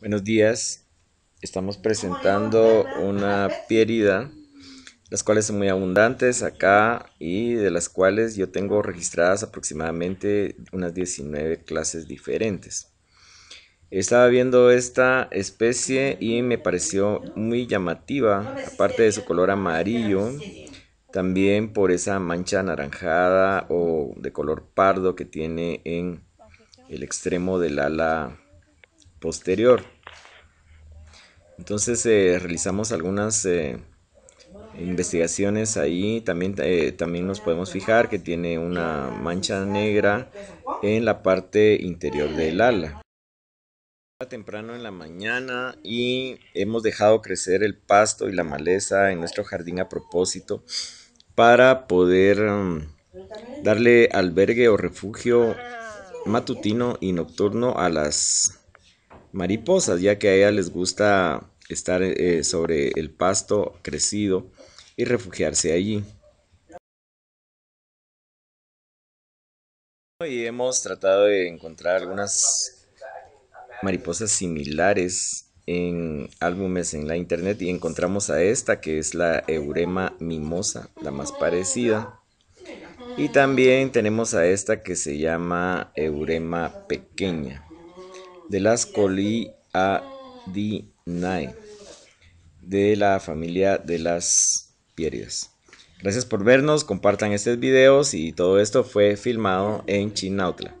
Buenos días. Estamos presentando una pierida, las cuales son muy abundantes acá y de las cuales yo tengo registradas aproximadamente unas 19 clases diferentes. Estaba viendo esta especie y me pareció muy llamativa, aparte de su color amarillo, también por esa mancha anaranjada o de color pardo que tiene en el extremo del ala posterior. Entonces eh, realizamos algunas eh, investigaciones ahí. También, eh, también nos podemos fijar que tiene una mancha negra en la parte interior del ala. Temprano en la mañana y hemos dejado crecer el pasto y la maleza en nuestro jardín a propósito para poder mm, darle albergue o refugio matutino y nocturno a las mariposas, ya que a ellas les gusta estar eh, sobre el pasto crecido y refugiarse allí. Y hemos tratado de encontrar algunas mariposas similares en álbumes en la internet y encontramos a esta que es la Eurema mimosa, la más parecida. Y también tenemos a esta que se llama Eurema pequeña de las Coliadinae, de la familia de las Pieridas. Gracias por vernos, compartan estos videos y todo esto fue filmado en Chinautla.